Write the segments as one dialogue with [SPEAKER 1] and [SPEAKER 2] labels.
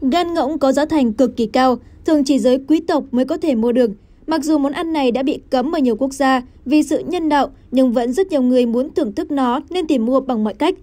[SPEAKER 1] Gan ngỗng có giá thành cực kỳ cao, thường chỉ giới quý tộc mới có thể mua được. Mặc dù món ăn này đã bị cấm ở nhiều quốc gia vì sự nhân đạo, nhưng vẫn rất nhiều người muốn thưởng thức nó nên tìm mua bằng mọi cách.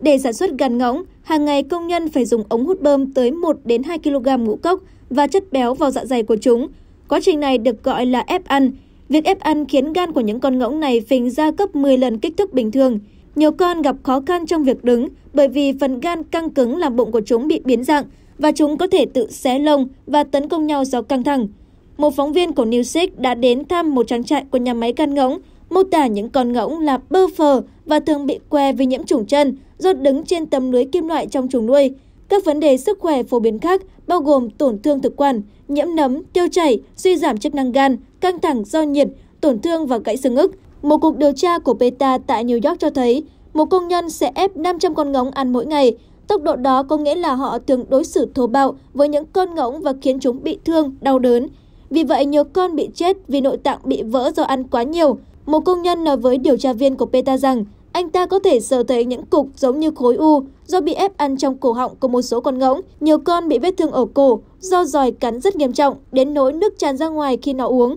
[SPEAKER 1] Để sản xuất gan ngỗng, hàng ngày công nhân phải dùng ống hút bơm tới 1 đến 2 kg ngũ cốc và chất béo vào dạ dày của chúng. Quá trình này được gọi là ép ăn. Việc ép ăn khiến gan của những con ngỗng này phình ra gấp 10 lần kích thước bình thường. Nhiều con gặp khó khăn trong việc đứng bởi vì phần gan căng cứng làm bụng của chúng bị biến dạng, và chúng có thể tự xé lông và tấn công nhau do căng thẳng. Một phóng viên của Newsweek đã đến thăm một trang trại của nhà máy can ngỗng, mô tả những con ngỗng là bơ phờ và thường bị què vì nhiễm trùng chân do đứng trên tấm lưới kim loại trong chuồng nuôi. Các vấn đề sức khỏe phổ biến khác bao gồm tổn thương thực quản, nhiễm nấm, tiêu chảy, suy giảm chức năng gan, căng thẳng do nhiệt, tổn thương và gãy xương ức. Một cuộc điều tra của PETA tại New York cho thấy một công nhân sẽ ép 500 con ngỗng ăn mỗi ngày Tốc độ đó có nghĩa là họ thường đối xử thô bạo với những con ngỗng và khiến chúng bị thương, đau đớn. Vì vậy, nhiều con bị chết vì nội tạng bị vỡ do ăn quá nhiều. Một công nhân nói với điều tra viên của PETA rằng anh ta có thể sờ thấy những cục giống như khối u do bị ép ăn trong cổ họng của một số con ngỗng. Nhiều con bị vết thương ở cổ do giòi cắn rất nghiêm trọng, đến nỗi nước tràn ra ngoài khi nó uống.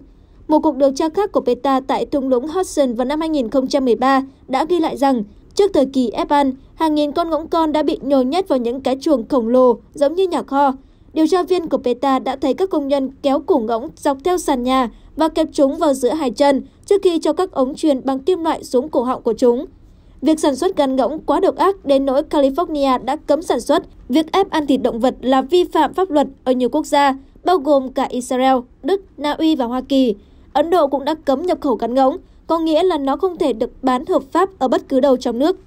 [SPEAKER 1] Một cuộc điều tra khác của PETA tại thung lũng Hudson vào năm 2013 đã ghi lại rằng Trước thời kỳ ép ăn, hàng nghìn con ngỗng con đã bị nhồi nhét vào những cái chuồng khổng lồ giống như nhà kho. Điều tra viên của PETA đã thấy các công nhân kéo củ ngỗng dọc theo sàn nhà và kẹp chúng vào giữa hai chân trước khi cho các ống truyền bằng kim loại xuống cổ họng của chúng. Việc sản xuất gan ngỗng quá độc ác đến nỗi California đã cấm sản xuất. Việc ép ăn thịt động vật là vi phạm pháp luật ở nhiều quốc gia, bao gồm cả Israel, Đức, Na Uy và Hoa Kỳ. Ấn Độ cũng đã cấm nhập khẩu cắn ngỗng có nghĩa là nó không thể được bán hợp pháp ở bất cứ đâu trong nước.